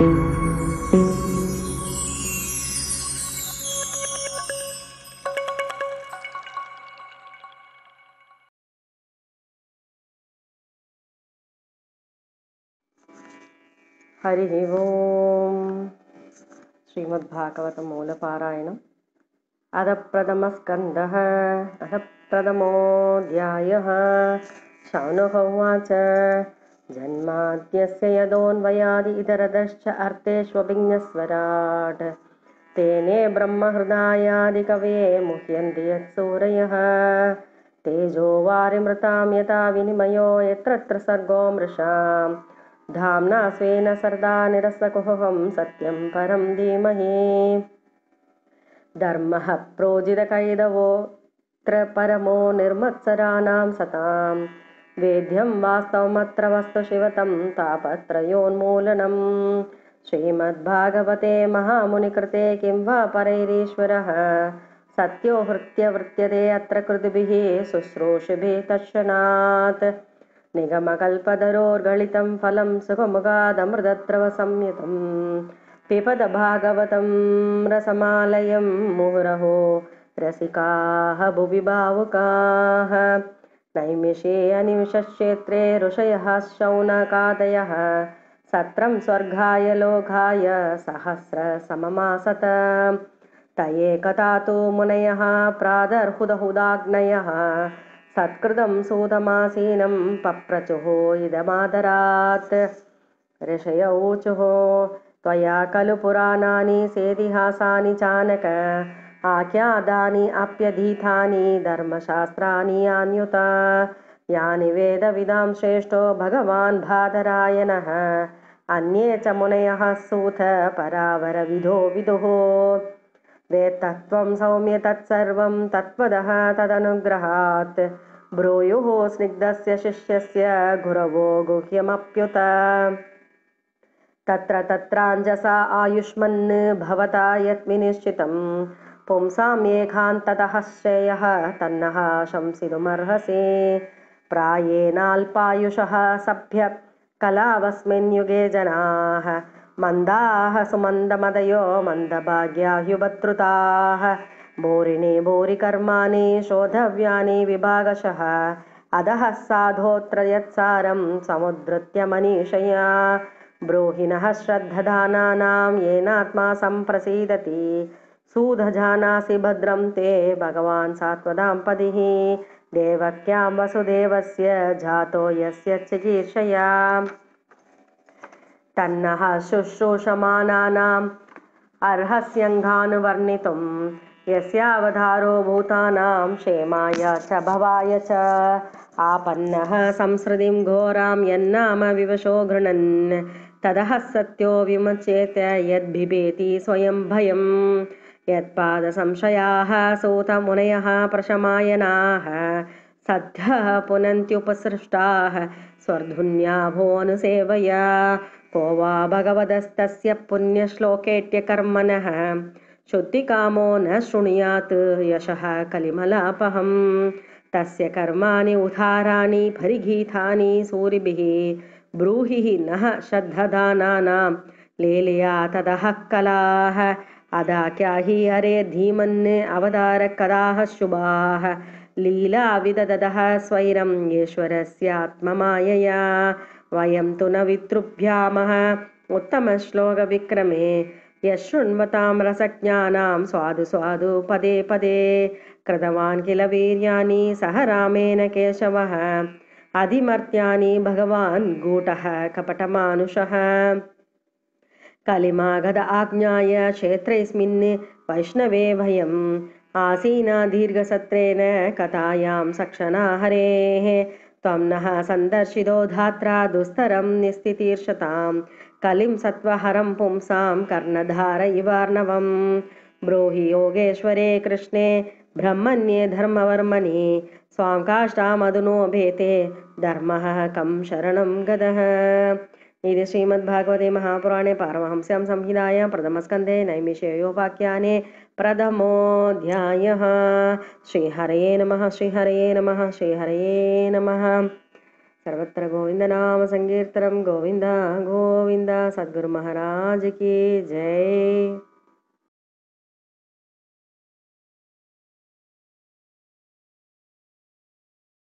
హరి ఓం శ్రీమద్భాగవత మూలపారాయణం అధ ప్రథమస్కంద అధ ప్రథమోధ్యాయ శౌనుహ ఉచ जन्माद्यस्य इतरदश्च अर्थेष्वभिन्नस्वराट् तेने ब्रह्महृदायादिकवे मुह्यन्ति यत्सूरयः तेजो वारिमृतां यथा विनिमयो यत्र सर्गो मृषाम् धाम्ना स्वेन सर्दा निरसकुहुहं सत्यं परं धीमहि धर्मः प्रोजितकैदवोऽत्र परमो निर्मत्सराणां सताम् वेद्यं वास्तवमत्र वस्तु शिवतं तापत्रयोन्मूलनं श्रीमद्भागवते महामुनिकृते किं वा परैरीश्वरः सत्यो हृत्यवृत्यते अत्र कृतिभिः शुश्रूषुभिः तत्क्षणात् निगमकल्पदरोर्गलितं फलं सुखमुगादमृदत्रवसंहितं विपदभागवतं रसमालयं मुहुरहो रसिकाः भुवि भावुकाः नैमिषे अनिमिषक्षेत्रे ऋषयः शौनकादयः सत्रं स्वर्गाय सहस्र सहस्रसममासत तये तु मुनयः प्रादर्हुदहुदाग्नयः सत्कृतं सूतमासीनं पप्रचुः इदमादरात् ऋषय ऊचुः त्वया खलु पुराणानि सेतिहासानि चानक आख्यादानि अप्यधीतानि धर्मशास्त्राणि अन्युत यानि वेदविदां श्रेष्ठो भगवान् भादरायणः अन्ये च मुनयः सूत परावरविधो वेत्तत्त्वं सौम्य तत्सर्वं तत्त्वदः तदनुग्रहात् भ्रूयुः स्निग्धस्य शिष्यस्य गुरवो गुह्यमप्युत तत्र तत्राञ्जसा आयुष्मन् भवता यत् विनिश्चितम् पुंसां येखान्ततः श्रेयः तन्नः शंसितुमर्हसि प्रायेणाल्पायुषः सभ्य कलावस्मिन् युगे जनाः मन्दाः सुमन्दमदयो मन्दभाग्या ह्युभद्रुताः भूरिणि भोरिकर्माणि शोधव्यानि विभागशः अधः साधोऽत्रयत्सारं समुद्धृत्य मनीषया ब्रूहिणः श्रद्धदानानां येनात्मा सम्प्रसीदति सूदजानासि भद्रं ते भगवान् सात्वदां पदिः देवक्यां वसुदेवस्य जातो यस्य चिकीर्षया तन्नः शुश्रूषमानानाम् अर्हस्यङ्घानुवर्णितुं यस्यावधारो भूतानां क्षेमाय च भवाय च आपन्नः संसृतिं घोरां यन्नाम विवशो गृणन् तदः सत्यो विमचेत यद्बिभेति स्वयं भयम् यत्पादसंशयाः सूतमुनयः प्रशमायनाः सद्यः पुनन्त्युपसृष्टाः स्वर्धुन्याभोनुसेवया को वा भगवदस्तस्य पुण्यश्लोकेट्यकर्मणः शुद्धिकामो न शृणुयात् यशः कलिमलापहम् तस्य कर्माणि उदाराणि परिगीतानि सूरिभिः ब्रूहिः नः श्रद्धदानानां लीलया तदः कलाः अदाख्याहि हरे धीमन् अवतारकदाः शुभाः शुभाः लीलाविददः ईश्वरस्य ईश्वरस्यात्ममायया वयं तु न वितृभ्यामः उत्तमश्लोकविक्रमे यशृण्वतां रसज्ञानां स्वादु स्वादु पदे पदे कृतवान् वीर्याणि सह रामेण केशवः अधिमर्त्यानि भगवान् गूटः कपटमानुषः कलिमागद आज्ञाय क्षेत्रेऽस्मिन् वैष्णवे भयम् आसीना दीर्घसत्रेण कथायां सक्षणा हरेः त्वं नः सन्दर्शितो धात्रा दुस्तरं निस्थितीर्षतां कलिं सत्त्वहरं पुंसां कर्णधारयिवार्णवं ब्रूहि योगेश्वरे कृष्णे ब्रह्मण्ये धर्मवर्मणि स्वां काष्ठामधुनो भेते धर्मः कं शरणं गदः इति श्रीमद्भागवते महापुराणे पारमहंस्यां संहिदाय प्रथमस्कन्धे नैमिष्ययो वाक्याने प्रथमोऽध्यायः श्रीहरये नमः श्रीहरये नमः श्रीहरये नमः सर्वत्र गोविन्दनामसङ्कीर्तनं गोविन्द गोविन्द सद्गुरुमहाराज के जय